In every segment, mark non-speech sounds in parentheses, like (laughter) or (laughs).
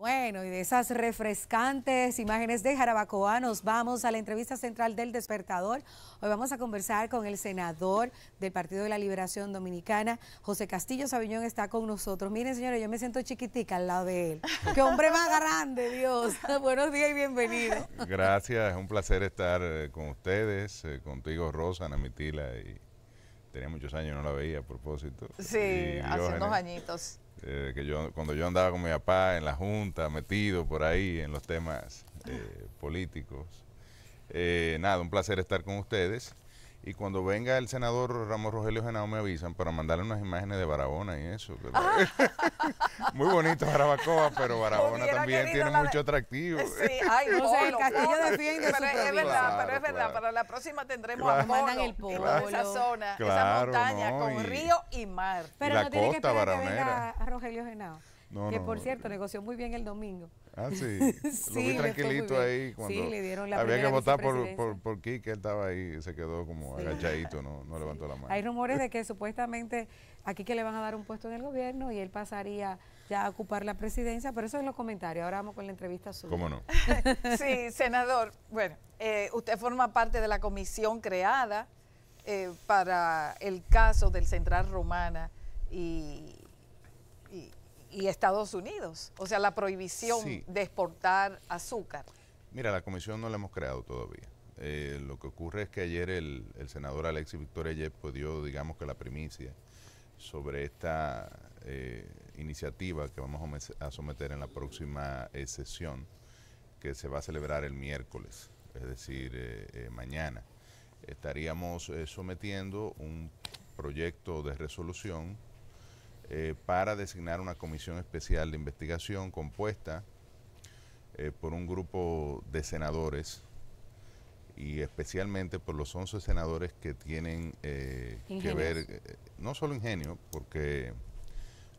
Bueno, y de esas refrescantes imágenes de Jarabacoa nos vamos a la entrevista central del despertador. Hoy vamos a conversar con el senador del Partido de la Liberación Dominicana, José Castillo Sabiñón, está con nosotros. Miren, señores, yo me siento chiquitica al lado de él. ¡Qué hombre más grande, Dios! (laughs) Buenos días y bienvenido. Gracias, es un placer estar eh, con ustedes, eh, contigo, Rosa, Ana y tenía muchos años, no la veía a propósito. Sí, hace unos añitos. Eh, que yo cuando yo andaba con mi papá en la junta, metido por ahí en los temas eh, políticos. Eh, nada, un placer estar con ustedes. Y cuando venga el senador Ramos Rogelio Genao me avisan para mandarle unas imágenes de Barabona y eso. (laughs) Muy bonito Barabacoa pero Barabona también tiene mucho atractivo. (laughs) Sí, ay, no, sé, el castillo de pero, es verdad, pero es verdad, para la próxima tendremos claro, a en el polo, esa zona, esa montaña con río y mar. Pero la no costa tiene que, que venga a Rogelio Genao que por cierto, negoció muy bien el domingo. Ah, sí. (laughs) sí Lo tranquilito ahí. Cuando le dieron la Había que votar por, por, por Kike, él estaba ahí se quedó como agachadito, no, no (laughs) levantó la mano. Hay rumores de que supuestamente aquí que le van a dar un puesto en el gobierno y él pasaría ya a ocupar la presidencia, pero eso es los comentarios. Ahora vamos con la entrevista suya. ¿Cómo no? (laughs) sí, senador. Bueno, eh, usted forma parte de la comisión creada eh, para el caso del Central Romana y y Estados Unidos, o sea, la prohibición de exportar azúcar. Mira, la comisión no la hemos creado todavía. Eh, lo que ocurre es que ayer el, senador Alexis Victoria Yep dio, digamos que la primicia sobre esta eh, iniciativa que vamos a someter en la próxima eh, sesión, que se va a celebrar el miércoles, es decir, mañana. Estaríamos sometiendo un proyecto de resolución eh, para designar una comisión especial de investigación compuesta eh, por un grupo de senadores y especialmente por los 11 senadores que tienen eh, que ver, no solo ingenio, porque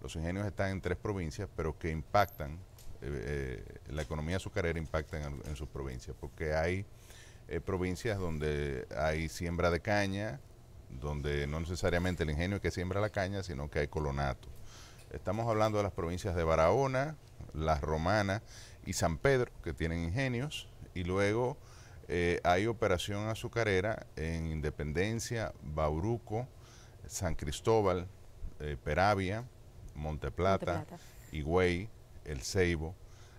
los ingenios están en tres provincias, pero que impactan, la economía azucarera impacta en sus provincias, porque hay provincias donde hay siembra de caña, donde no necesariamente el ingenio es que siembra la caña, sino que hay colonato. Estamos hablando de las provincias de Barahona, Las Romanas y San Pedro, que tienen ingenios, y luego eh, hay operación azucarera en Independencia, Bauruco, San Cristóbal, eh, Peravia, Monteplata, Higüey, El Ceibo,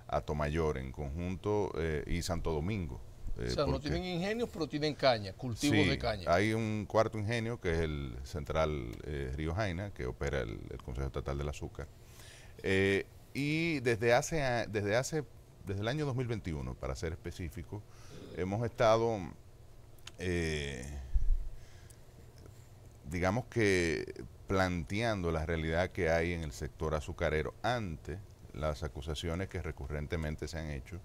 Atomayor en conjunto eh, y Santo Domingo. Eh, o sea, no tienen ingenios, pero tienen caña, cultivos de caña. Hay un cuarto ingenio que es el Central eh, Río Jaina, que opera el, Consejo Estatal del Azúcar. Eh, y desde hace, desde hace, desde el año 2021, para ser específico, hemos estado, digamos que planteando la realidad que hay en el sector azucarero ante las acusaciones que recurrentemente se han hecho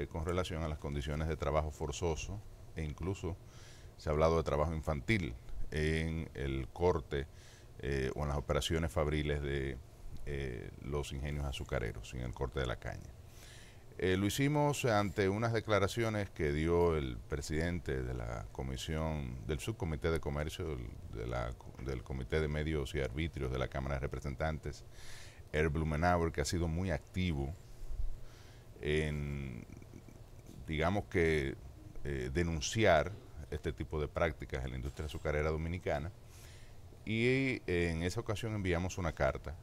eh, con relación a las condiciones de trabajo forzoso e incluso se ha hablado de trabajo infantil en el corte eh, o en las operaciones fabriles de eh, los ingenios azucareros, en el corte de la caña. lo hicimos ante unas declaraciones que dio el presidente de la comisión, del subcomité de comercio, de la, del comité de medios y arbitrios de la Cámara de Representantes, Er Blumenauer, que ha sido muy activo en digamos que, eh, denunciar este tipo de prácticas en la industria azucarera dominicana. Y eh, en esa ocasión enviamos una carta,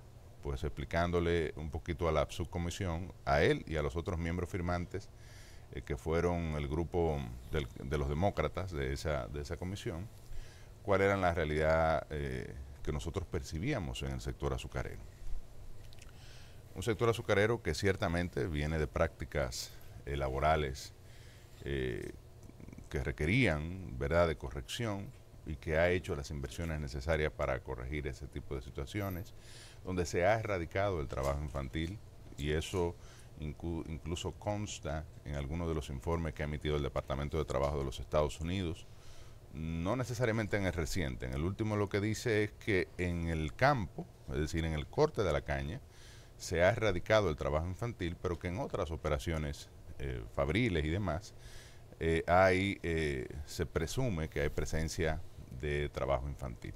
pues explicándole un poquito a la subcomisión, a él y a los otros miembros firmantes, eh, que fueron el grupo de los demócratas de esa, de esa comisión, cuál era la realidad que nosotros percibíamos en el sector azucarero. Un sector azucarero que ciertamente viene de prácticas eh, laborales eh, que requerían verdad de corrección y que ha hecho las inversiones necesarias para corregir ese tipo de situaciones, donde se ha erradicado el trabajo infantil y eso incluso consta en algunos de los informes que ha emitido el Departamento de Trabajo de los Estados Unidos, no necesariamente en el reciente, en el último lo que dice es que en el campo, es decir, en el corte de la caña, se ha erradicado el trabajo infantil, pero que en otras operaciones eh, fabriles y demás, eh, hay, eh, se presume que hay presencia de trabajo infantil.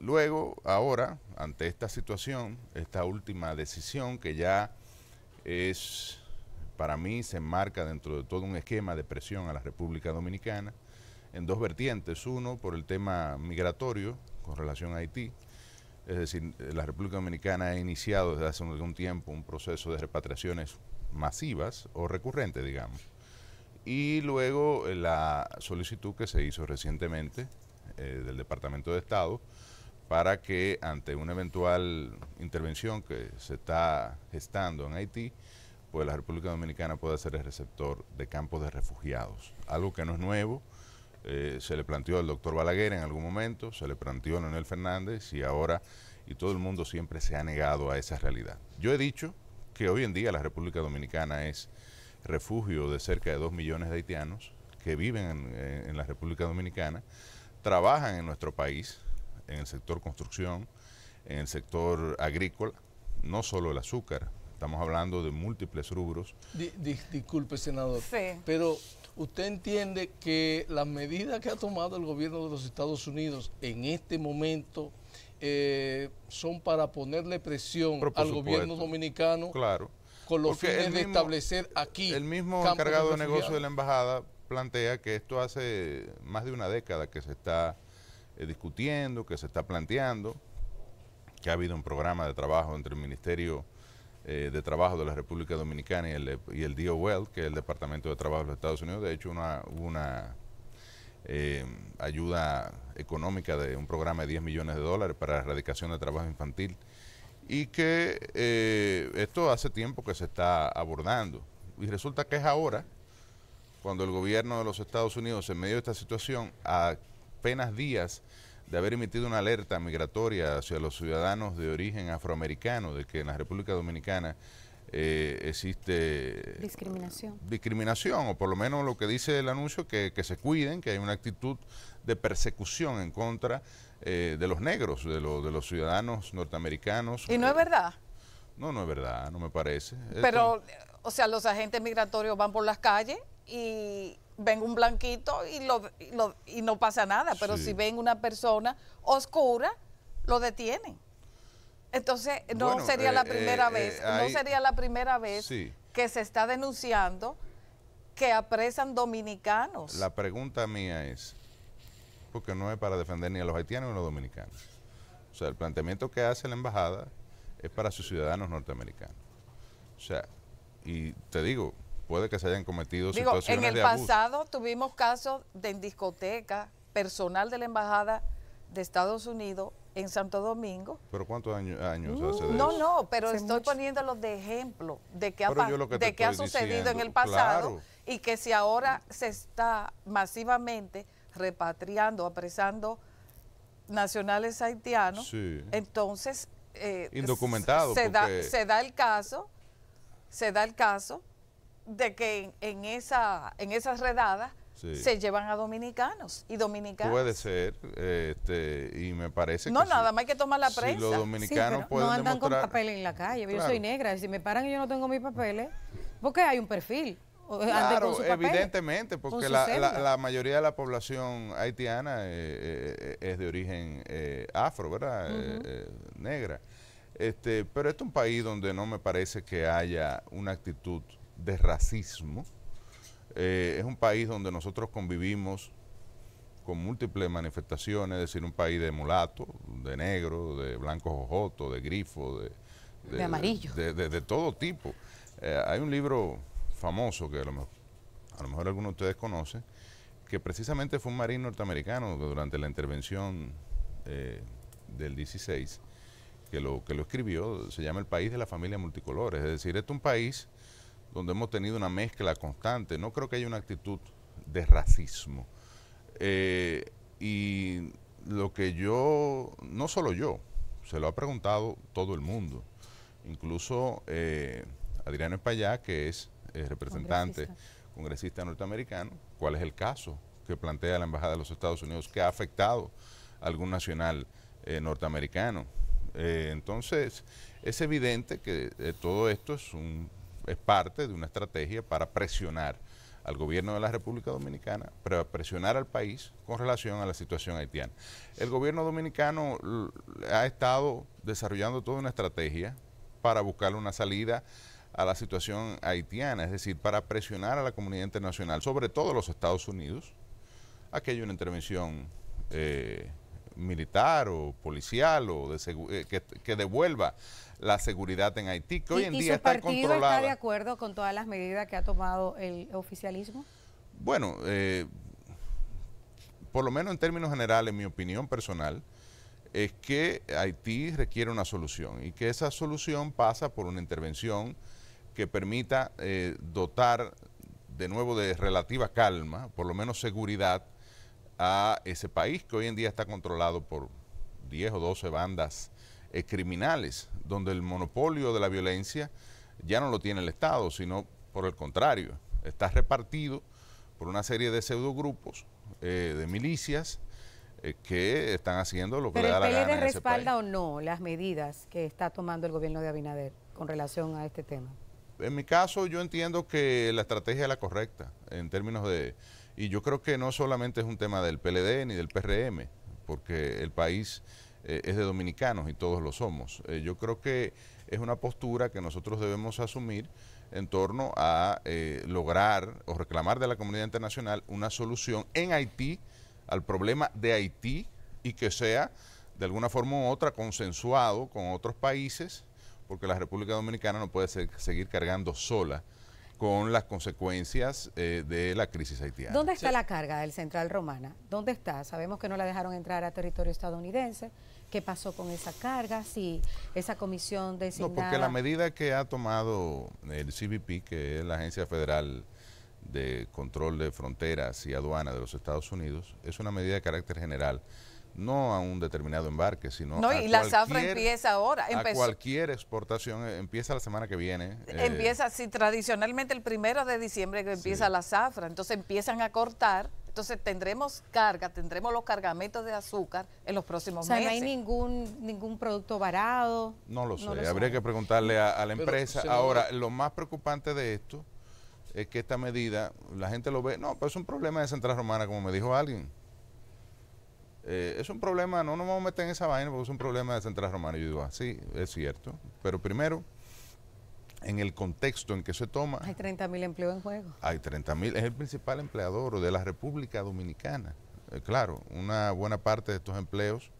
luego, ahora, ante esta situación, esta última decisión que ya es, para mí, se enmarca dentro de todo un esquema de presión a la República Dominicana en dos vertientes. Uno, por el tema migratorio con relación a Haití, es decir, la República Dominicana ha iniciado desde hace algún tiempo un proceso de repatriaciones masivas o recurrentes, digamos. Y luego eh, la solicitud que se hizo recientemente eh, del Departamento de Estado para que ante una eventual intervención que se está gestando en Haití, pues la República Dominicana pueda ser el receptor de campos de refugiados. Algo que no es nuevo, eh, se le planteó al doctor Balaguer en algún momento, se le planteó a Leonel Fernández y ahora, y todo el mundo siempre se ha negado a esa realidad. Yo he dicho que hoy en día la República Dominicana es refugio de cerca de dos millones de haitianos que viven en, eh, la República Dominicana, trabajan en nuestro país, en el sector construcción, en el sector agrícola, no solo el azúcar, estamos hablando de múltiples rubros. disculpe, senador, pero ¿Usted entiende que las medidas que ha tomado el gobierno de los Estados Unidos en este momento eh, son para ponerle presión al gobierno dominicano? Claro. Con los fines de establecer aquí. El mismo encargado de, negocios negocio de la embajada plantea que esto hace más de una década que se está eh, discutiendo, que se está planteando, que ha habido un programa de trabajo entre el Ministerio eh, de Trabajo de la República Dominicana y el, y el que es el Departamento de Trabajo de los Estados Unidos. De hecho, una, una eh, ayuda económica de un programa de 10 millones de dólares para la erradicación de trabajo infantil. Y que eh, esto hace tiempo que se está abordando. Y resulta que es ahora, cuando el gobierno de los Estados Unidos, en medio de esta situación, a apenas días de haber emitido una alerta migratoria hacia los ciudadanos de origen afroamericano, de que en la República Dominicana eh, existe... Discriminación. Discriminación, o por lo menos lo que dice el anuncio, que, que se cuiden, que hay una actitud de persecución en contra eh, de los negros, de, de los ciudadanos norteamericanos. ¿Y no es verdad? No, no es verdad, no me parece. Pero, o sea, los agentes migratorios van por las calles y, ven un blanquito y, lo, y, no pasa nada, pero si ven una persona oscura, lo detienen. Entonces, no eh, eh, eh, sería la primera vez, no sería la primera vez que se está denunciando que apresan dominicanos. La pregunta mía es, porque no es para defender ni a los haitianos ni a los dominicanos. O sea, el planteamiento que hace la embajada es para sus ciudadanos norteamericanos. O sea, y te digo, puede que se hayan cometido Digo, en el pasado tuvimos casos de en discoteca, personal de la embajada de Estados Unidos en Santo Domingo. ¿Pero cuántos años, hace mm, No, no, pero estoy poniéndolo de ejemplo de qué ha, de qué ha sucedido en el pasado y que si ahora mm. se está masivamente repatriando, apresando nacionales haitianos, entonces... Eh, se da el caso, se da el caso de que en, esa, en esas redadas se llevan a dominicanos y dominicanos. Puede ser, este, y me parece no, que... nada más hay que tomar la prensa. los dominicanos no andan con papeles en la calle, yo soy negra, y si me paran y yo no tengo mis papeles, porque hay un perfil. Claro, evidentemente, porque la, mayoría de la población haitiana eh, eh, es de origen eh, afro, ¿verdad? negra. Este, pero este es un país donde no me parece que haya una actitud de racismo. Eh, es un país donde nosotros convivimos con múltiples manifestaciones, es decir, un país de mulato, de negro, de blanco jojoto, de grifo, de, amarillo. De, todo tipo. Eh, hay un libro famoso que a lo, mejor, a alguno de ustedes conoce, que precisamente fue un marín norteamericano durante la intervención eh, del 16, que lo, que lo escribió, se llama El País de la Familia Multicolores. Es decir, este es un país donde hemos tenido una mezcla constante. No creo que haya una actitud de racismo. Eh, y lo que yo, no solo yo, se lo ha preguntado todo el mundo, incluso eh, Adriano Espaillá, que es eh, representante congresista. norteamericano, cuál es el caso que plantea la Embajada de los Estados Unidos que ha afectado a algún nacional norteamericano. entonces, es evidente que todo esto es un es parte de una estrategia para presionar al gobierno de la República Dominicana, para presionar al país con relación a la situación haitiana. El gobierno dominicano ha estado desarrollando toda una estrategia para buscar una salida a la situación haitiana, es decir, para presionar a la comunidad internacional, sobre todo a los Estados Unidos, haya una intervención eh, militar o policial o de eh, que, devuelva la seguridad en Haití, que hoy en día está controlada. está de acuerdo con todas las medidas que ha tomado el oficialismo? Bueno, eh, por lo menos en términos generales, mi opinión personal es que Haití requiere una solución y que esa solución pasa por una intervención que permita eh, dotar de nuevo de relativa calma, por lo menos seguridad, a ese país que hoy en día está controlado por 10 o 12 bandas eh, criminales, donde el monopolio de la violencia ya no lo tiene el Estado, sino por el contrario, está repartido por una serie de pseudogrupos, eh, de milicias, eh, que están haciendo lo que le da la gana. el respalda o no las medidas que está tomando el gobierno de Abinader con relación a este tema? En mi caso, yo entiendo que la estrategia es la correcta en términos de y yo creo que no solamente es un tema del PLD ni del PRM, porque el país eh, es de dominicanos y todos lo somos. Eh, yo creo que es una postura que nosotros debemos asumir en torno a eh, lograr o reclamar de la comunidad internacional una solución en Haití al problema de Haití y que sea de alguna forma u otra consensuado con otros países, porque la República Dominicana no puede seguir cargando sola con las consecuencias eh, de la crisis haitiana. ¿Dónde está la carga del Central Romana? ¿Dónde está? Sabemos que no la dejaron entrar a territorio estadounidense. ¿Qué pasó con esa carga? Si esa comisión designada... No, porque la medida que ha tomado el CBP, que es la Agencia Federal de Control de Fronteras y Aduanas de los Estados Unidos, es una medida de carácter general no a un determinado embarque, sino no, a y la zafra empieza ahora. cualquier exportación eh, empieza la semana que viene. Eh. Empieza, sí, tradicionalmente el primero de diciembre que empieza la zafra, entonces empiezan a cortar, entonces tendremos carga, tendremos los cargamentos de azúcar en los próximos meses. O sea, no hay ningún, ningún producto varado. No lo sé, habría que preguntarle a, la empresa. Ahora, lo más preocupante de esto es que esta medida, la gente lo ve, no, pues es un problema de Central Romana, como me dijo alguien eh, es un problema, no nos vamos a meter en esa vaina porque es un problema de Central Romano Y digo, ah, sí, es cierto. Pero primero, en el contexto en que se toma. Hay 30.000 empleos en juego. Hay 30.000, es el principal empleador de la República Dominicana. Eh, claro, una buena parte de estos empleos,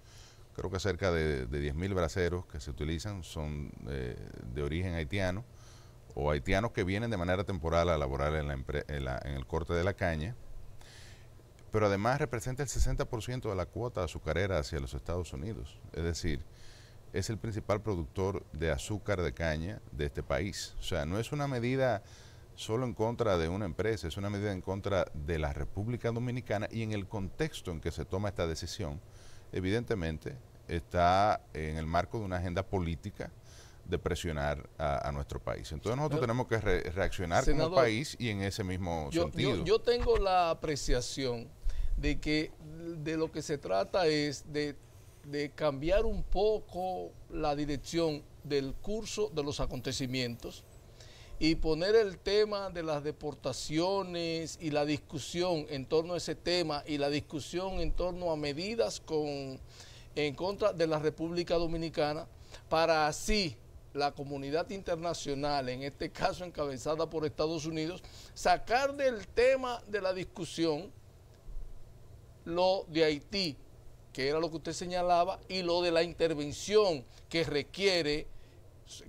creo que cerca de, de 10.000 braceros que se utilizan son eh, de origen haitiano o haitianos que vienen de manera temporal a laborar en, la, en el corte de la caña pero además representa el 60% de la cuota azucarera hacia los Estados Unidos. Es decir, es el principal productor de azúcar de caña de este país. O sea, no es una medida solo en contra de una empresa, es una medida en contra de la República Dominicana y en el contexto en que se toma esta decisión, evidentemente está en el marco de una agenda política de presionar a, nuestro país. Entonces nosotros tenemos que reaccionar como país y en ese mismo sentido. yo, tengo la apreciación de que de lo que se trata es de, cambiar un poco la dirección del curso de los acontecimientos y poner el tema de las deportaciones y la discusión en torno a ese tema y la discusión en torno a medidas con, en contra de la República Dominicana para así la comunidad internacional, en este caso encabezada por Estados Unidos, sacar del tema de la discusión lo de Haití, que era lo que usted señalaba, y lo de la intervención que requiere,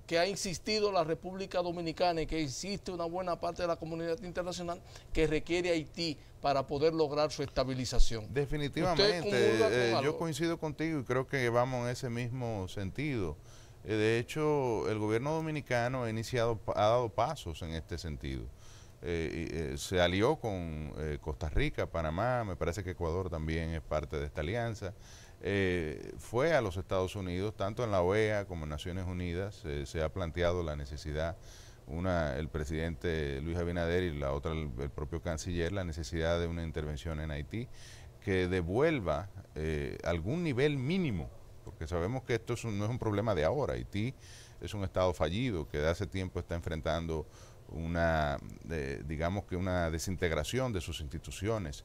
que ha insistido la República Dominicana y que existe una buena parte de la comunidad internacional que requiere Haití para poder lograr su estabilización. Definitivamente, eh, yo coincido contigo y creo que vamos en ese mismo sentido. Eh, de hecho, el gobierno dominicano ha iniciado, ha dado pasos en este sentido. Eh, eh, se alió con eh, Costa Rica, Panamá, me parece que Ecuador también es parte de esta alianza. fue a los Estados Unidos, tanto en la OEA como en Naciones Unidas, se ha planteado la necesidad una el presidente Luis Abinader y la otra el, propio canciller, la necesidad de una intervención en Haití que devuelva algún nivel mínimo, porque sabemos que esto no es un problema de ahora. Haití es un estado fallido que de hace tiempo está enfrentando una, digamos que una desintegración de sus instituciones,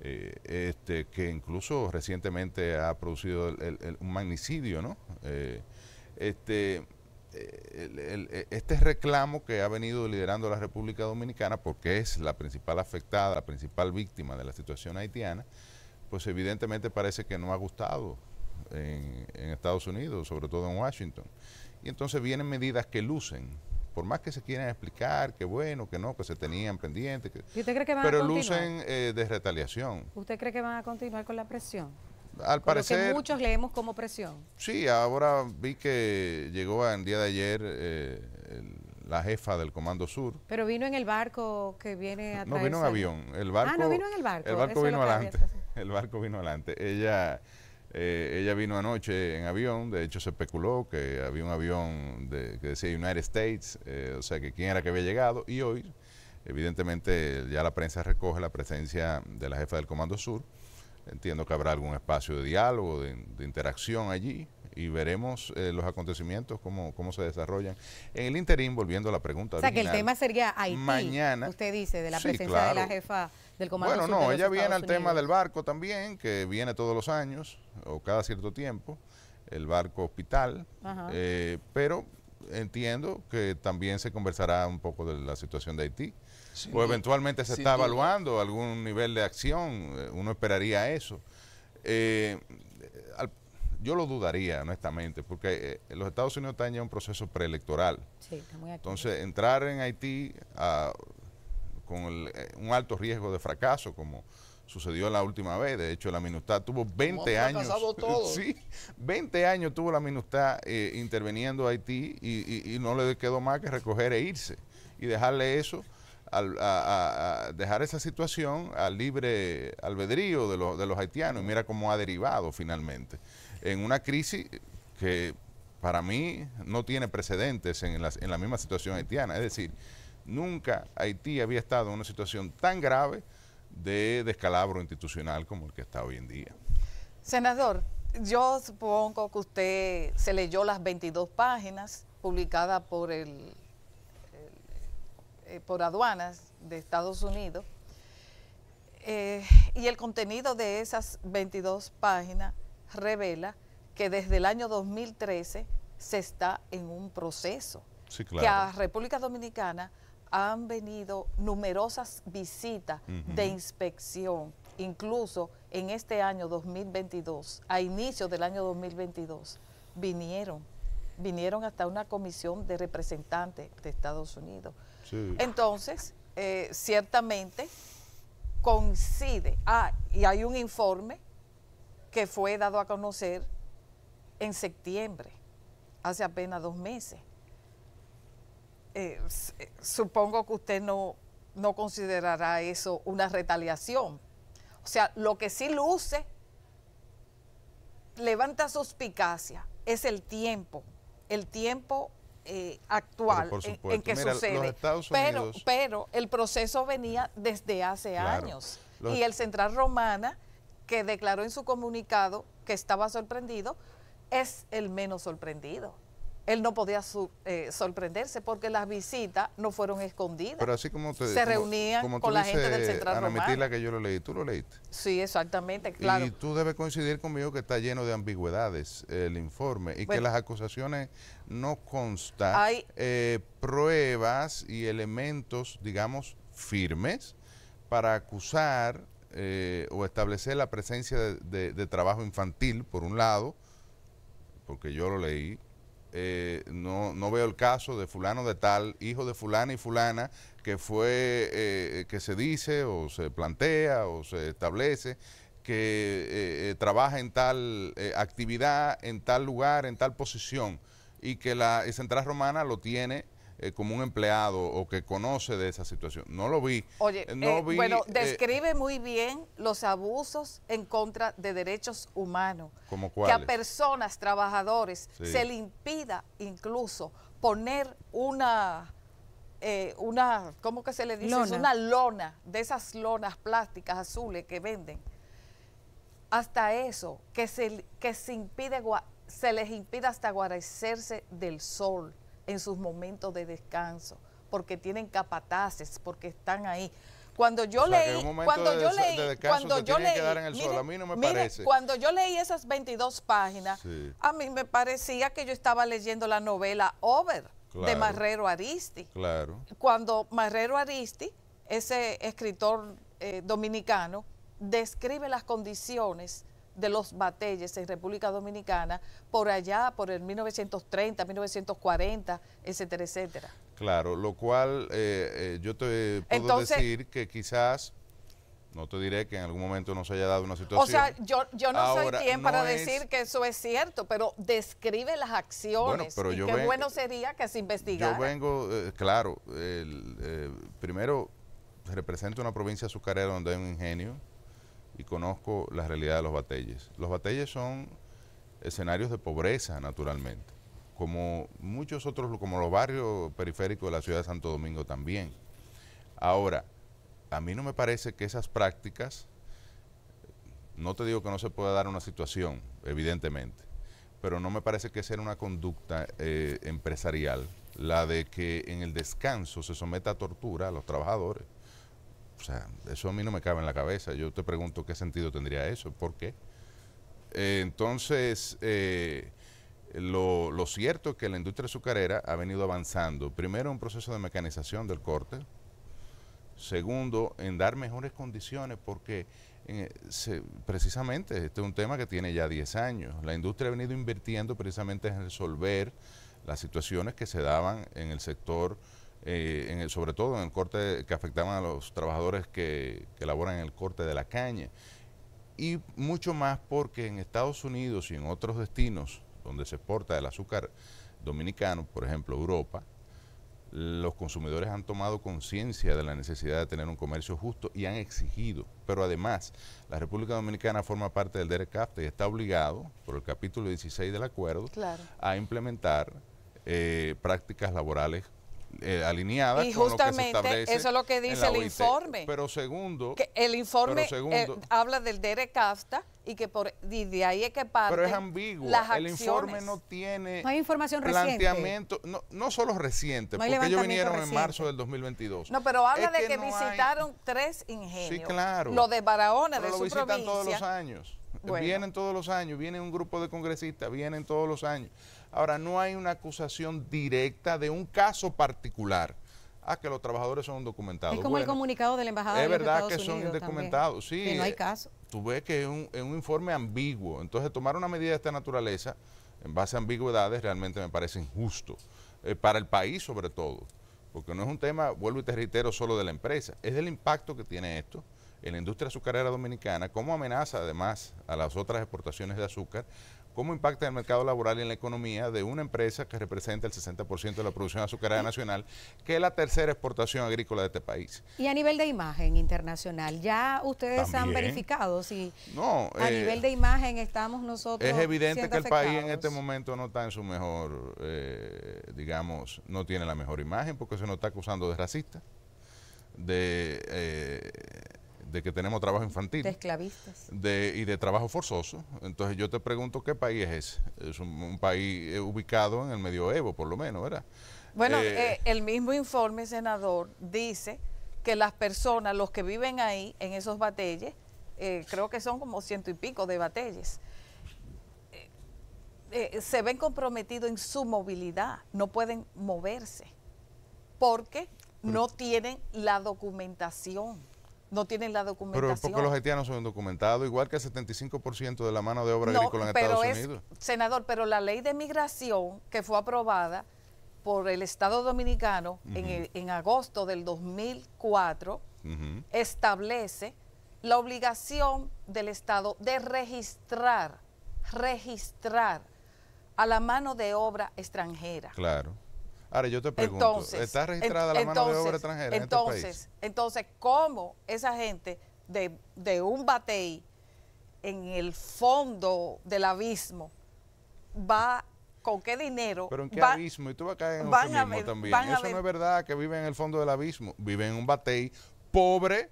eh, este, que incluso recientemente ha producido el, un magnicidio, ¿no? Eh, este, eh, este reclamo que ha venido liderando la República Dominicana, porque es la principal afectada, la principal víctima de la situación haitiana, pues evidentemente parece que no ha gustado en, en Estados Unidos, sobre todo en Washington. Y entonces vienen medidas que lucen por más que se quieran explicar que bueno, que no, que se tenían pendientes. pero lucen eh, de retaliación. ¿Usted cree que van a continuar con la presión? Al parecer. muchos leemos como presión. Sí, ahora vi que llegó el día de ayer eh, la jefa del Comando Sur. Pero vino en el barco que viene a No vino en avión. El ah, no vino en el barco. El barco vino adelante. El barco vino adelante. Ella eh, ella vino anoche en avión, de hecho se especuló que había un avión de, que decía United States, eh, o sea que quién era que había llegado, y hoy, evidentemente, ya la prensa recoge la presencia de la jefa del Comando Sur. Entiendo que habrá algún espacio de diálogo, de, interacción allí, y veremos eh, los acontecimientos, cómo, cómo se desarrollan. En el interín, volviendo a la pregunta. O sea, que el tema sería Haití. Usted dice, de la presencia de la jefa bueno, no, ella viene al tema del barco también, que viene todos los años o cada cierto tiempo, el barco hospital, eh, pero entiendo que también se conversará un poco de la situación de Haití. o eventualmente se está evaluando algún nivel de acción, eh, uno esperaría eso. Eh, yo lo dudaría, honestamente, porque los Estados Unidos están en un proceso preelectoral. Sí, Entonces, entrar en Haití a con eh, un alto riesgo de fracaso, como sucedió la última vez. De hecho, la Minustad tuvo 20 años. 20 (laughs) años tuvo la Minustad eh, interviniendo a Haití y, no le quedó más que recoger e irse y dejarle eso. a, dejar esa situación al libre albedrío de, de los haitianos. Y mira cómo ha derivado finalmente en una crisis que para mí no tiene precedentes en la, en la misma situación haitiana. Es decir, Nunca Haití había estado en una situación tan grave de descalabro institucional como el que está hoy en día. Senador, yo supongo que usted se leyó las 22 páginas publicadas por, el, eh, por aduanas de Estados Unidos eh, y el contenido de esas 22 páginas revela que desde el año 2013 se está en un proceso. Que a República Dominicana han venido numerosas visitas de inspección, incluso en este año 2022, a inicio del año 2022, vinieron, vinieron hasta una comisión de representantes de Estados Unidos. Entonces, eh, ciertamente coincide, ah, y hay un informe que fue dado a conocer en septiembre, hace apenas dos meses eh, eh, supongo que usted no, no considerará eso una retaliación. O sea, lo que sí luce, levanta suspicacia, es el tiempo, el tiempo eh, actual en, que sucede. pero, pero el proceso venía desde hace años. Y el Central Romana, que declaró en su comunicado que estaba sorprendido, es el menos sorprendido él no podía eh, sorprenderse porque las visitas no fueron escondidas. Pero así como te, se reunían con la gente del Central Para Admitirla que yo lo leí, tú lo leíste. Sí, exactamente, claro. Y tú debes coincidir conmigo que está lleno de ambigüedades el informe y que las acusaciones no constan hay, eh, pruebas y elementos, digamos, firmes para acusar eh, o establecer la presencia de trabajo infantil, por un lado, porque yo lo leí, eh, no, no, veo el caso de fulano de tal, hijo de fulana y fulana, que fue, eh, que se dice o se plantea o se establece que eh, trabaja en tal actividad, en tal lugar, en tal posición, y que la Central Romana lo tiene eh, como un empleado o que conoce de esa situación. No lo vi. Oye, eh, no eh, bueno, describe muy bien los abusos en contra de derechos humanos. ¿Como Que a personas, trabajadores, se le impida incluso poner una... una, ¿cómo que se le dice? Una lona, de esas lonas plásticas azules que venden. Hasta eso, que se, que se, les impida hasta guarecerse del sol en sus momentos de descanso, porque tienen capataces, porque están ahí. Cuando yo leí, cuando yo leí, cuando yo leí, no cuando yo leí esas 22 páginas, a mí me parecía que yo estaba leyendo la novela Over de Marrero Aristi. Claro. Cuando Marrero Aristi, ese escritor eh, dominicano, describe las condiciones de los batelles en República Dominicana por allá, por el 1930, 1940, etcétera, etcétera. Claro, lo cual eh, eh, yo te puedo decir que quizás no te diré que en algún momento nos haya dado una situación. O sea, yo, no soy quien para decir que eso es cierto, pero describe las acciones. pero y yo qué bueno sería que se investigara. Yo vengo, eh, claro, primero represento una provincia azucarera donde hay un ingenio, y conozco la realidad de los batelles. Los batelles son escenarios de pobreza, naturalmente, como muchos otros, como los barrios periféricos de la ciudad de Santo Domingo también. Ahora, a mí no me parece que esas prácticas, no te digo que no se pueda dar una situación, evidentemente, pero no me parece que sea una conducta eh, empresarial la de que en el descanso se someta a tortura a los trabajadores. O sea, eso a mí no me cabe en la cabeza. Yo te pregunto qué sentido tendría eso, ¿por qué? Eh, entonces, eh, lo, cierto es que la industria azucarera ha venido avanzando. Primero, un proceso de mecanización del corte. Segundo, en dar mejores condiciones, porque eh, precisamente este es un tema que tiene ya 10 años. La industria ha venido invirtiendo precisamente en resolver las situaciones que se daban en el sector eh, sobre todo en el corte que afectaban a los trabajadores que, que laboran el corte de la caña. Y mucho más porque en Estados Unidos y en otros destinos donde se exporta el azúcar dominicano, por ejemplo Europa, los consumidores han tomado conciencia de la necesidad de tener un comercio justo y han exigido. Pero además, la República Dominicana forma parte del DERECAFTA y está obligado, por el capítulo 16 del acuerdo, a implementar eh, prácticas laborales eh, alineadas y con justamente lo eso es lo que dice el informe pero segundo que el informe eh, habla del DERECAFTA y que por de ahí es que parte pero es ambiguo el informe no tiene información planteamiento No, no solo reciente porque ellos vinieron en marzo del 2022 no pero habla de que, visitaron tres ingenios sí claro lo de Barahona de lo su visitan todos los años vienen todos los años viene un grupo de congresistas vienen todos los años Ahora, no hay una acusación directa de un caso particular. a ah, que los trabajadores son documentados. Es como el comunicado de del embajador. Es verdad que son documentados, sí. Que no hay caso. Tú ves que es un, informe ambiguo. Entonces, tomar una medida de esta naturaleza, en base a ambigüedades, realmente me parece injusto. Eh, para el país, sobre todo. Porque no es un tema, vuelvo y te reitero, solo de la empresa. Es del impacto que tiene esto en la industria azucarera dominicana, como amenaza además a las otras exportaciones de azúcar, ¿Cómo impacta el mercado laboral y en la economía de una empresa que representa el 60% de la producción azucarera nacional, que es la tercera exportación agrícola de este país? Y a nivel de imagen internacional, ¿ya ustedes han verificado si a eh, nivel de imagen estamos nosotros? Es evidente que el país en este momento no está en su mejor, eh, digamos, no tiene la mejor imagen porque se nos está acusando de racista, de... Eh, de que tenemos trabajo infantil. De esclavistas. y de trabajo forzoso. Entonces yo te pregunto, ¿qué país es Es un, país eh, ubicado en el medioevo, por lo menos, ¿verdad? Bueno, eh, eh, el mismo informe, senador, dice que las personas, los que viven ahí, en esos batalles, creo que son como ciento y pico de batalles, se ven comprometidos en su movilidad, no pueden moverse, porque no tienen la documentación no tienen la documentación. Pero porque los haitianos son documentados, igual que el 75% de la mano de obra agrícola en Estados es, Unidos. Senador, pero la ley de migración que fue aprobada por el Estado Dominicano en, agosto del 2004 establece la obligación del Estado de registrar, registrar a la mano de obra extranjera. Claro. Ahora yo te pregunto, ¿está registrada la mano de obra extranjera este entonces, Entonces, ¿cómo esa gente de, un batey en el fondo del abismo va con qué dinero. Pero en qué abismo, y tú vas a caer en un mismo también. Eso no es verdad que vive en el fondo del abismo, vive en un batey pobre,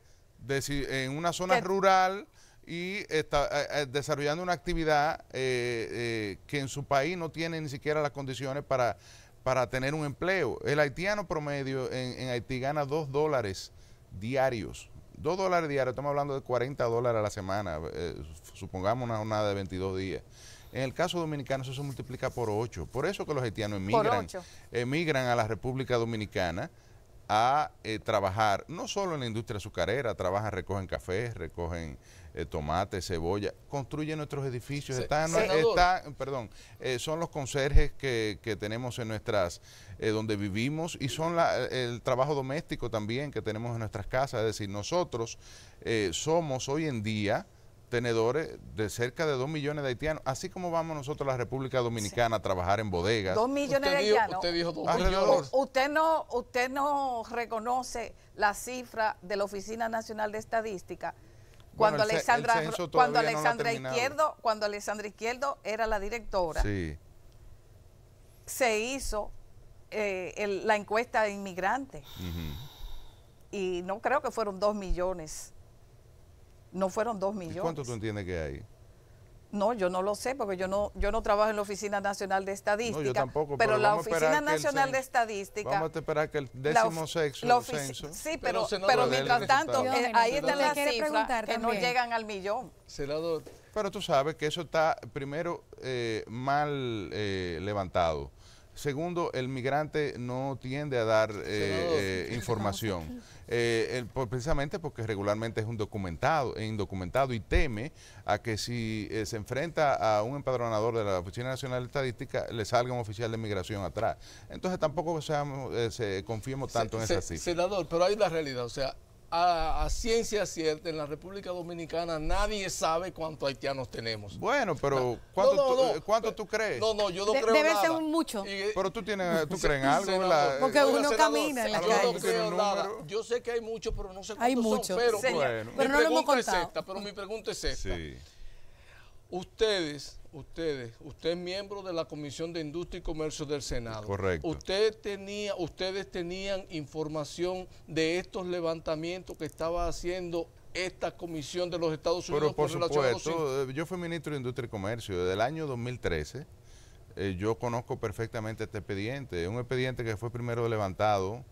en una zona rural y está eh, eh, desarrollando una actividad eh, que en su país no tiene ni siquiera las condiciones para para tener un empleo. El haitiano promedio en, Haití gana 2 dólares diarios. 2 dólares diarios, estamos hablando de 40 dólares a la semana, eh, supongamos una jornada de 22 días. En el caso dominicano eso se multiplica por 8. Por eso que los haitianos emigran, emigran a la República Dominicana a eh, trabajar, no solo en la industria azucarera, trabajan, recogen café, recogen eh, tomate, cebolla, construye nuestros edificios, están, perdón, eh, son los conserjes que, tenemos en nuestras, eh, donde vivimos y son el trabajo doméstico también que tenemos en nuestras casas, es decir, nosotros somos hoy en día tenedores de cerca de 2 millones de haitianos, así como vamos nosotros a la República Dominicana a trabajar en bodegas. 2 millones de haitianos. Usted Usted no, usted no reconoce la cifra de la Oficina Nacional de Estadística cuando Alexandra, cuando Alexandra Izquierdo, cuando Alexandra Izquierdo era la directora, se hizo eh, la encuesta de inmigrantes. Y no creo que fueron dos millones. No fueron dos millones. ¿Cuánto tú entiendes que hay? No, yo no lo sé porque yo no yo no trabajo en la Oficina Nacional de Estadística. No, yo tampoco, pero, la Oficina Nacional de Estadística. Vamos a esperar que el décimo sexo, censo. Sí, pero, pero, mientras tanto, eh, ahí están las cifras que no llegan al millón. Pero tú sabes que eso está, primero, eh, mal eh, levantado. Segundo, el migrante no tiende a dar eh, información. (laughs) eh, el, precisamente porque regularmente es un documentado, e indocumentado y teme a que si eh, se enfrenta a un empadronador de la Oficina Nacional de Estadística le salga un oficial de migración atrás. Entonces tampoco eh, se confiemos tanto en esa cifra Senador, pero hay la realidad, o sea, a, a, ciencia cierta, en la República Dominicana nadie sabe cuántos haitianos tenemos. Bueno, pero ¿cuánto, eh, eh, tú, crees? No, no, yo no creo debe nada. Debe ser mucho. Eh, pero tú, tienes, (laughs) tú crees en algo. la, porque uno camina en la calle. Yo sé que hay muchos, pero no sé cuántos hay muchos, son. Pero, bueno. no lo hemos contado. pero mi pregunta es esta. Sí. Ustedes, ustedes, usted es miembro de la Comisión de Industria y Comercio del Senado. Correcto. ustedes tenían información de estos levantamientos que estaba haciendo esta comisión de los Estados Unidos por, supuesto, eh, Yo fui ministro de Industria y Comercio desde el año 2013. Eh, yo conozco perfectamente este expediente. Es un expediente que fue primero levantado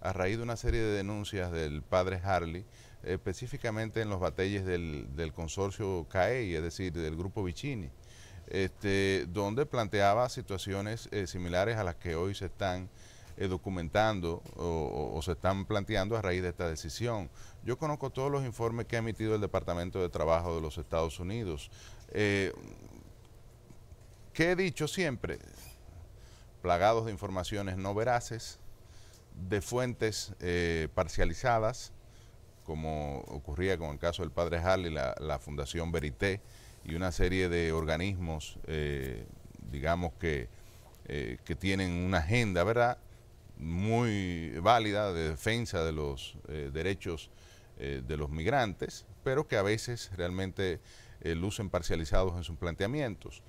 a raíz de una serie de denuncias del padre Harley específicamente en los batalles del, del consorcio CAEI, es decir, del grupo Vicini, este, donde planteaba situaciones eh, similares a las que hoy se están eh, documentando o, se están planteando a raíz de esta decisión. Yo conozco todos los informes que ha emitido el Departamento de Trabajo de los Estados Unidos. Eh, ¿Qué he dicho siempre? Plagados de informaciones no veraces, de fuentes parcializadas, como ocurría con el caso del padre Harley, la, la Fundación Verité y una serie de organismos, eh, digamos que, eh, que tienen una agenda, ¿verdad? Muy válida de defensa de los eh, derechos de los migrantes, pero que a veces realmente lucen parcializados en sus planteamientos.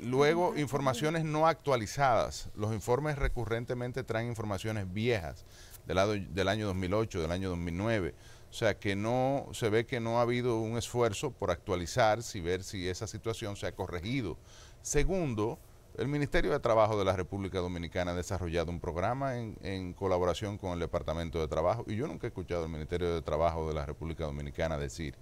luego, informaciones no actualizadas. Los informes recurrentemente traen informaciones viejas del, lado, del año 2008, del año 2009. O sea que no se ve que no ha habido un esfuerzo por actualizar, si ver si esa situación se ha corregido. Segundo, el Ministerio de Trabajo de la República Dominicana ha desarrollado un programa en, en, colaboración con el Departamento de Trabajo y yo nunca he escuchado al Ministerio de Trabajo de la República Dominicana decir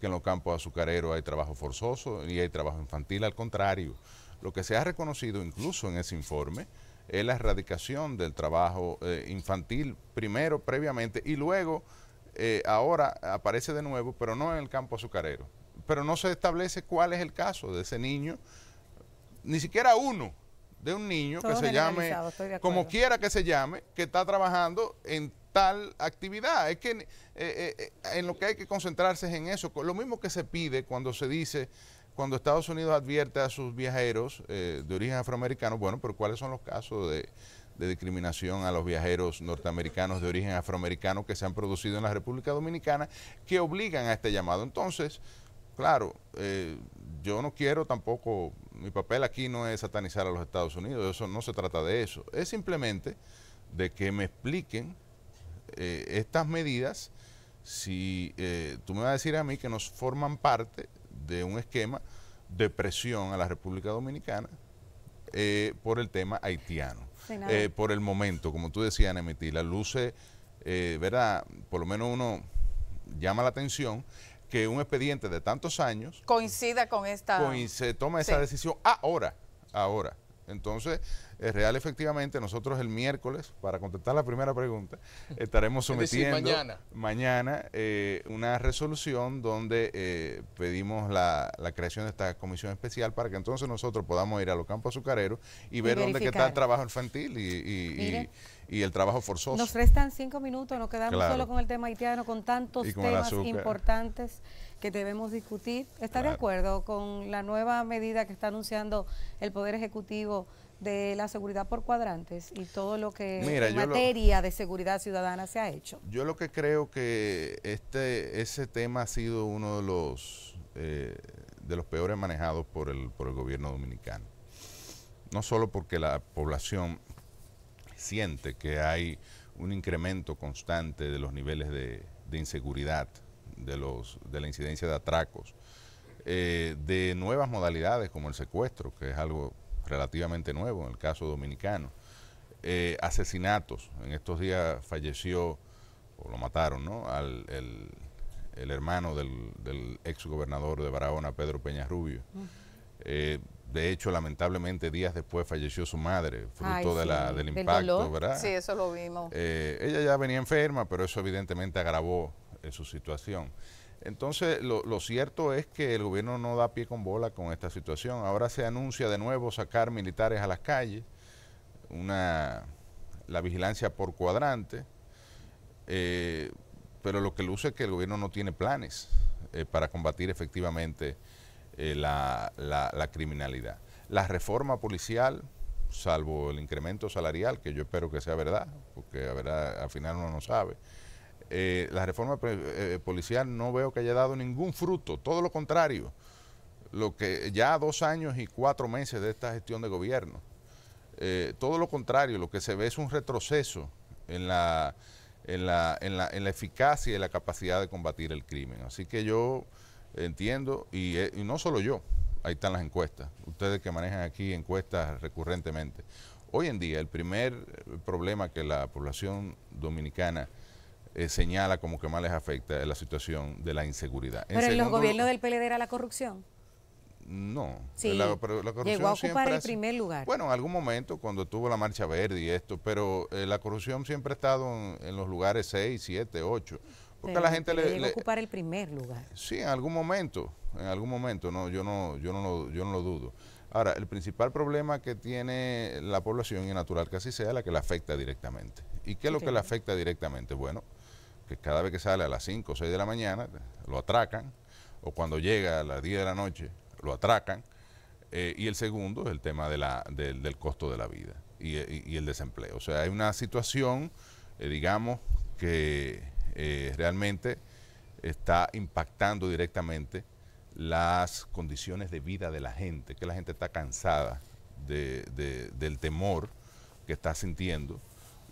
que en los campos azucareros hay trabajo forzoso y hay trabajo infantil. Al contrario, lo que se ha reconocido incluso en ese informe es la erradicación del trabajo eh, infantil primero, previamente, y luego eh, ahora aparece de nuevo, pero no en el campo azucarero. Pero no se establece cuál es el caso de ese niño, ni siquiera uno de un niño que se llame, como quiera que se llame, que está trabajando en tal actividad. Es que eh, en lo que hay que concentrarse es en eso. Lo mismo que se pide cuando se dice cuando Estados Unidos advierte a sus viajeros eh, de origen afroamericano, bueno, pero ¿cuáles son los casos de, discriminación a los viajeros norteamericanos de origen afroamericano que se han producido en la República Dominicana que obligan a este llamado? Entonces, claro, eh, yo no quiero tampoco, mi papel aquí no es satanizar a los Estados Unidos, eso no se trata de eso, es simplemente de que me expliquen eh, estas medidas si tú me vas a decir a mí que nos forman parte de un esquema de presión a la República Dominicana eh, por el tema haitiano. Eh, por el momento, como tú decías, Nemiti, las luces, eh, ¿verdad? Por lo menos uno llama la atención que un expediente de tantos años coincida con esta. se toma esa decisión ahora, ahora. Entonces, es real efectivamente. Nosotros el miércoles, para contestar la primera pregunta, estaremos (laughs) sometiendo mañana, eh, una resolución donde eh, pedimos la, creación de esta comisión especial para que entonces nosotros podamos ir a los campos azucareros y, ver dónde está el trabajo infantil y, el trabajo forzoso. Nos restan cinco minutos, nos quedamos solo con el tema haitiano, con tantos temas importantes que debemos discutir. ¿Está de acuerdo con la nueva medida que está anunciando el Poder Ejecutivo? de la seguridad por cuadrantes y todo lo que en materia de seguridad ciudadana se ha hecho? Yo lo que creo que este ese tema ha sido uno de los eh, de los peores manejados por el por el gobierno dominicano. No solo porque la población siente que hay un incremento constante de los niveles de, inseguridad, de los de la incidencia de atracos, eh, de nuevas modalidades como el secuestro, que es algo relativamente nuevo, en el caso dominicano. Eh, asesinatos. En estos días falleció, o lo mataron, ¿no? Al, el, hermano del, ex gobernador de Barahona, Pedro Peña Rubio. Eh, de hecho, lamentablemente, días después falleció su madre, fruto de la, del impacto, ¿verdad? eso eh, ella ya venía enferma, pero eso evidentemente agravó su situación. Entonces, lo, cierto es que el gobierno no da pie con bola con esta situación. Ahora se anuncia de nuevo sacar militares a las calles, una, la vigilancia por cuadrante, eh, pero lo que luce es que el gobierno no tiene planes eh, para combatir efectivamente eh, la, criminalidad. La reforma policial, salvo el incremento salarial, que yo espero que sea verdad, porque al final uno no sabe eh, la reforma pues, eh, eh, policial no veo que haya dado ningún fruto, todo lo contrario, lo que ya dos años y cuatro meses de esta gestión de gobierno, todo lo contrario, lo que se ve es un retroceso en la, en la, eficacia y la capacidad de combatir el crimen. Así que yo entiendo, y no solo yo, ahí están las encuestas, ustedes que manejan aquí encuestas recurrentemente. Hoy en día el primer problema que la población dominicana eh, señala como que más les afecta la situación de la inseguridad. Pero en, los gobiernos del PLD era la corrupción. No, la, llegó a ocupar el primer lugar. Bueno, en algún momento cuando tuvo la marcha verde y esto, pero eh, la corrupción siempre ha estado en, los lugares 6, 7, 8. Porque la gente le, llegó a ocupar el primer lugar. Sí, en algún momento, en algún momento, no, yo no, yo no lo, yo no lo dudo. Ahora, el principal problema que tiene la población, y natural casi sea, la que la afecta directamente. ¿Y qué es lo que la afecta directamente? Bueno, que cada vez que sale a las 5 o 6 de la mañana lo atracan, o cuando llega a las 10 de la noche lo atracan, eh, y el segundo es el tema del costo de la vida y, el desempleo. O sea, hay una situación, eh, digamos, que eh, realmente está impactando directamente las condiciones de vida de la gente, que la gente está cansada del temor que está sintiendo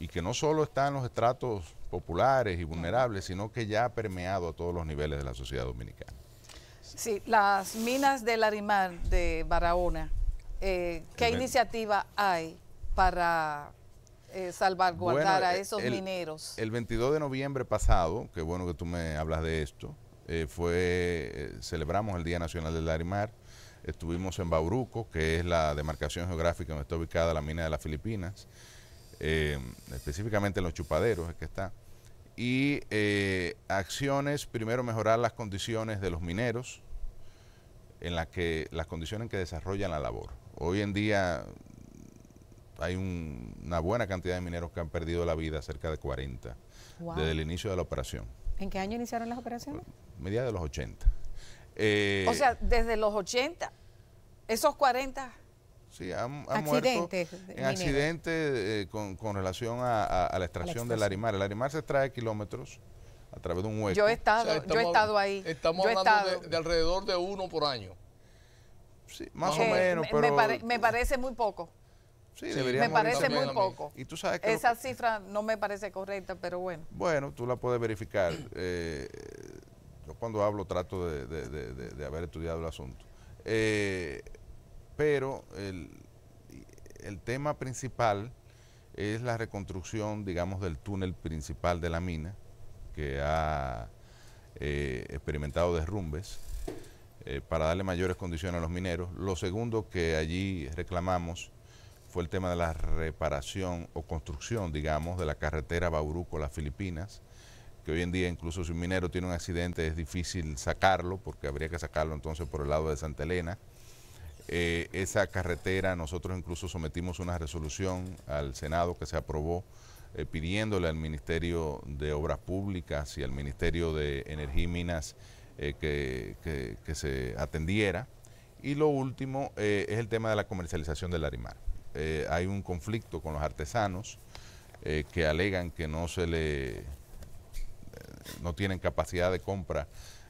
y que no solo están en los estratos populares y vulnerables, sino que ya ha permeado a todos los niveles de la sociedad dominicana. Sí, las minas del Arimar de Barahona, eh, ¿qué iniciativa hay para eh, salvaguardar a esos mineros? El 22 de noviembre pasado, que bueno que tú me hablas de esto, eh, fue eh, celebramos el Día Nacional del Arimar, estuvimos en Bauruco, que es la demarcación geográfica donde está ubicada la mina de las Filipinas, eh, específicamente en los chupaderos es que está, y eh, acciones, primero mejorar las condiciones de los mineros, en las que las condiciones en que desarrollan la labor. Hoy en día hay una buena cantidad de mineros que han perdido la vida, cerca de 40, desde el inicio de la operación. ¿En qué año iniciaron las operaciones? Mediados de los 80. o eh, sea, desde los 80, esos 40 en accidente eh, con, relación a, la extracción del arimar. El arimar se extrae kilómetros a través de un hueco. Yo he estado, ahí. Estamos hablando De, alrededor de uno por año. más eh, o menos, pero... Me, parece muy poco. Sí, debería Me parece muy poco. Y tú Esa cifra no me parece correcta, pero bueno. Bueno, tú la puedes verificar. (clears throat) Eh, yo cuando hablo trato de, haber estudiado el asunto. Eh, pero el, tema principal es la reconstrucción, digamos, del túnel principal de la mina, que ha eh, experimentado derrumbes, eh, para darle mayores condiciones a los mineros. Lo segundo que allí reclamamos fue el tema de la reparación o construcción, digamos, de la carretera Bauruco-Las Filipinas, que hoy en día incluso si un minero tiene un accidente es difícil sacarlo, porque habría que sacarlo entonces por el lado de Santa Elena eh, esa carretera, nosotros incluso sometimos una resolución al Senado que se aprobó eh, pidiéndole al Ministerio de Obras Públicas y al Ministerio de Energía y Minas eh, que, se atendiera. Y lo último es el tema de la comercialización del arimar. hay un conflicto con los artesanos que alegan que no se le no tienen capacidad de compra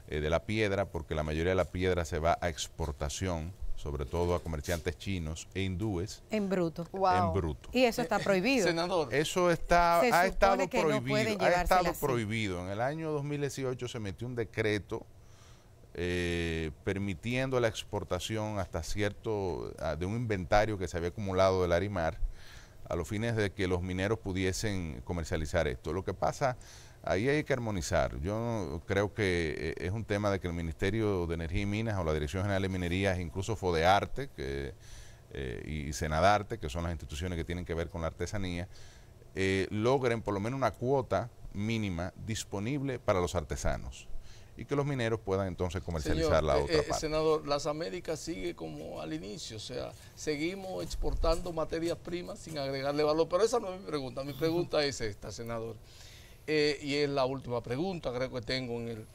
de la piedra porque la mayoría de la piedra se va a exportación sobre todo a comerciantes chinos e hindúes. En bruto. En bruto. Y eso está eh, prohibido. Senador. Eso está, ha estado prohibido. ha estado prohibido. En el año 2018 se metió un decreto eh, permitiendo la exportación hasta cierto, ah, de un inventario que se había acumulado del Arimar, a los fines de que los mineros pudiesen comercializar esto. Lo que pasa Ahí hay que armonizar. Yo creo que eh, es un tema de que el Ministerio de Energía y Minas o la Dirección General de Minerías, incluso FODEARTE eh, y Senadarte, que son las instituciones que tienen que ver con la artesanía, eh, logren por lo menos una cuota mínima disponible para los artesanos y que los mineros puedan entonces comercializar la otra Senador, las Américas sigue como al inicio, o sea, seguimos exportando materias primas sin agregarle valor, pero esa no es mi pregunta, mi pregunta es esta, senador. Eh, y es la última pregunta, creo que tengo en el...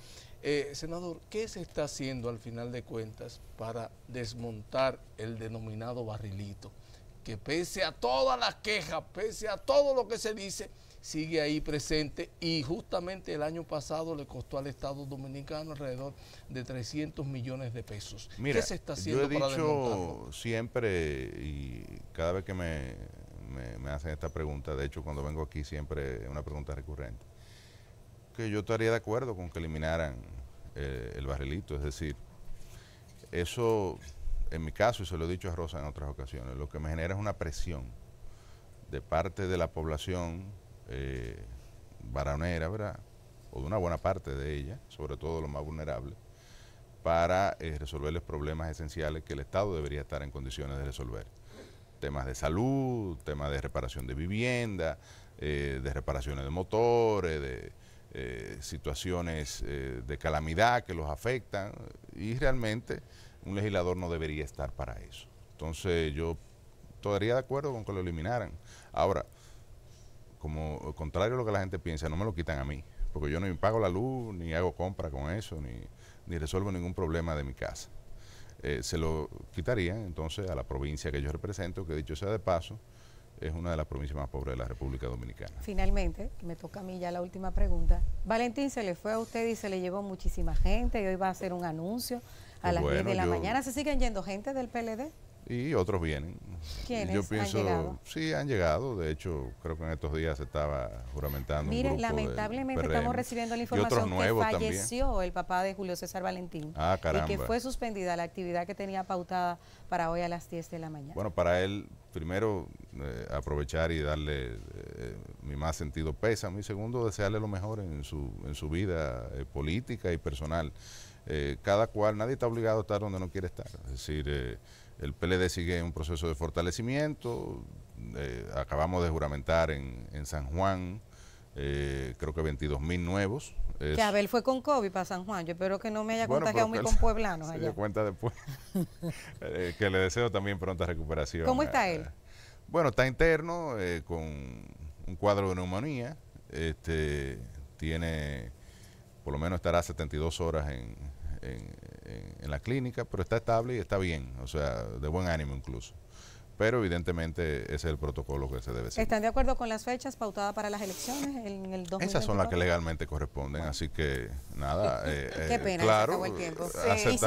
Eh, senador, ¿qué se está haciendo al final de cuentas para desmontar el denominado barrilito? Que pese a todas las quejas, pese a todo lo que se dice, sigue ahí presente y justamente el año pasado le costó al Estado Dominicano alrededor de 300 millones de pesos. ¿Qué se está haciendo yo he dicho siempre y cada vez que me me, hacen esta pregunta, de hecho cuando vengo aquí siempre es una pregunta recurrente, que yo estaría de acuerdo con que eliminaran eh, el barrilito, es decir, eso en mi caso, y se lo he dicho a Rosa en otras ocasiones, lo que me genera es una presión de parte de la población eh, varonera, ¿verdad? O de una buena parte de ella, sobre todo los más vulnerables, para eh, resolverles resolver los problemas esenciales que el Estado debería estar en condiciones de resolver temas de salud, temas de reparación de vivienda, eh, de reparaciones de motores, de eh, situaciones eh, de calamidad que los afectan y realmente un legislador no debería estar para eso. Entonces yo estaría de acuerdo con que lo eliminaran. Ahora, como contrario a lo que la gente piensa, no me lo quitan a mí, porque yo no pago la luz, ni hago compra con eso, ni resuelvo ningún problema de mi casa. Eh, se lo quitarían entonces a la provincia que yo represento, que dicho sea de paso, es una de las provincias más pobres de la República Dominicana. Finalmente, me toca a mí ya la última pregunta. Valentín se le fue a usted y se le llevó muchísima gente y hoy va a hacer un anuncio a eh, las 10 de la mañana. ¿Se siguen yendo gente del PLD? y otros vienen. Yo pienso, sí, han llegado. De hecho, creo que en estos días se estaba juramentando. Mire, lamentablemente estamos recibiendo la información que falleció el papá de Julio César Valentín. Ah, caramba. Y que fue suspendida la actividad que tenía pautada para hoy a las 10 de la mañana. Bueno, para él, primero, eh, aprovechar y darle eh, mi más sentido pésame. Y segundo, desearle lo mejor en su, en su vida eh, política y personal. cada cual, nadie está obligado a estar donde no quiere estar. Es decir el PLD sigue un proceso de fortalecimiento. Eh, acabamos de juramentar en, San Juan, eh, creo que 22 mil nuevos. Que Abel fue con COVID para San Juan. Yo espero que no me haya contagiado muy con pueblanos. Se cuenta después. (laughs) Eh, que le deseo también pronta recuperación. ¿Cómo está él? Bueno, está interno con un cuadro de neumonía. Este, tiene, por lo menos estará 72 horas en en la clínica, pero está estable y está bien, o sea, de buen ánimo incluso pero evidentemente ese es el protocolo que se debe seguir. ¿Están de acuerdo con las fechas pautadas para las elecciones en el 2024? Esas son las que legalmente corresponden, así que nada, Qué eh, eh, claro, y se el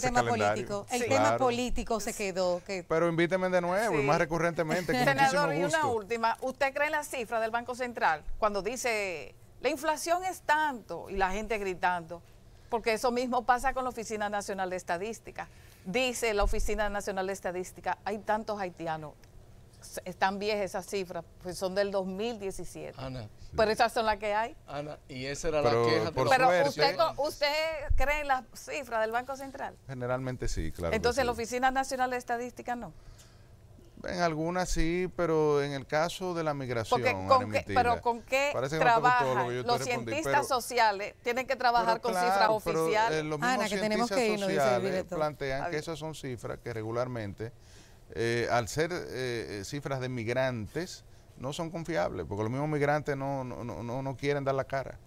tema político. El tema político se quedó. Pero invíteme de nuevo y más recurrentemente. Senador, y una última, ¿usted cree en las cifras del Banco Central cuando dice la inflación es tanto y la gente gritando? porque eso mismo pasa con la Oficina Nacional de Estadística. Dice la Oficina Nacional de Estadística, hay tantos haitianos, están viejas esas cifras, pues son del 2017. Ana. Pero esas son las que hay. Ana, y esa era la queja. Por pero usted, usted cree en las cifras del Banco Central. Generalmente sí, claro. Entonces la Oficina Nacional de Estadística no. En algunas sí, pero en el caso de la migración. Porque con qué, pero con qué trabajan los cientistas sociales tienen que trabajar con cifras oficiales. Eh, los mismos que tenemos que irnos, sociales plantean que esas son cifras que regularmente, eh, al ser eh, cifras de migrantes, no son confiables, porque los mismos migrantes no, no, no quieren dar la cara.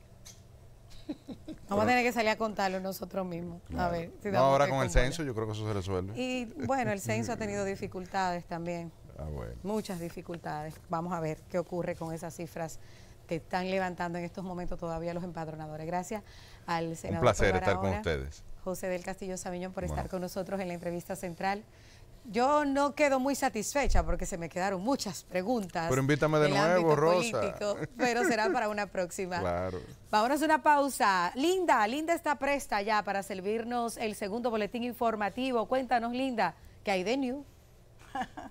Vamos a tener que salir a contarlo nosotros mismos. A ver. ahora con el censo yo creo que eso se resuelve. Y bueno, el censo ha tenido dificultades también. Ah, Muchas dificultades. Vamos a ver qué ocurre con esas cifras que están levantando en estos momentos todavía los empadronadores. Gracias al senador. Un placer estar con ustedes. José del Castillo Sabiñón por estar con nosotros en la entrevista central. Yo no quedo muy satisfecha porque se me quedaron muchas preguntas. Pero invítame de nuevo, Rosa. pero será para una próxima. (laughs) Claro. Vámonos a una pausa. Linda, Linda está presta ya para servirnos el segundo boletín informativo. Cuéntanos, Linda, ¿qué hay de new? (laughs)